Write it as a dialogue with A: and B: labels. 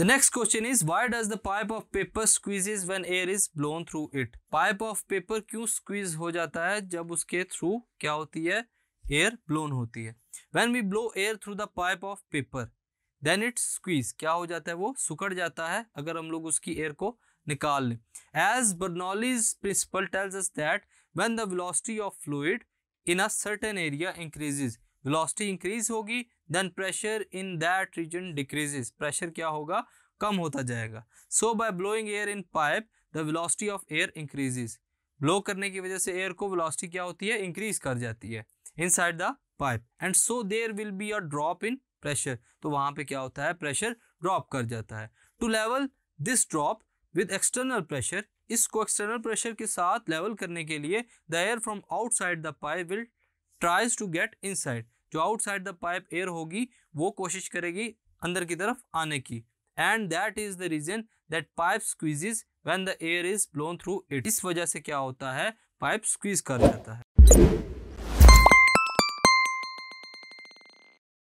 A: The next question is why does the pipe of paper squeezes when air is blown through it? Pipe of paper क्यों squeeze हो जाता है जब उसके through क्या होती है air blown होती है When we blow air through the pipe of paper then it squeeze क्या हो जाता है वो सुकड़ जाता है अगर हम लोग उसकी air को निकाल लें As Bernoulli's principle tells us that when the velocity of fluid in a certain area increases velocity increase होगी then pressure in that region decreases pressure क्या होगा कम होता जाएगा so by blowing air in pipe the velocity of air increases blow करने की वजह से एयर को वेलोसिटी क्या होती है इंक्रीज कर जाती है inside the pipe and so there will be a drop in pressure तो वहां पे क्या होता है प्रेशर ड्रॉप कर जाता है to level this drop with external pressure इसको एक्सटर्नल प्रेशर के साथ लेवल करने के लिए the air from outside the pipe will tries to get inside जो आउटसाइड द पाइप एयर होगी वो कोशिश करेगी अंदर की तरफ आने की and that is the reason that pipe squeeze when the air is blown through it इस वजह से क्या होता है पाइप स्क्वीज कर जाता है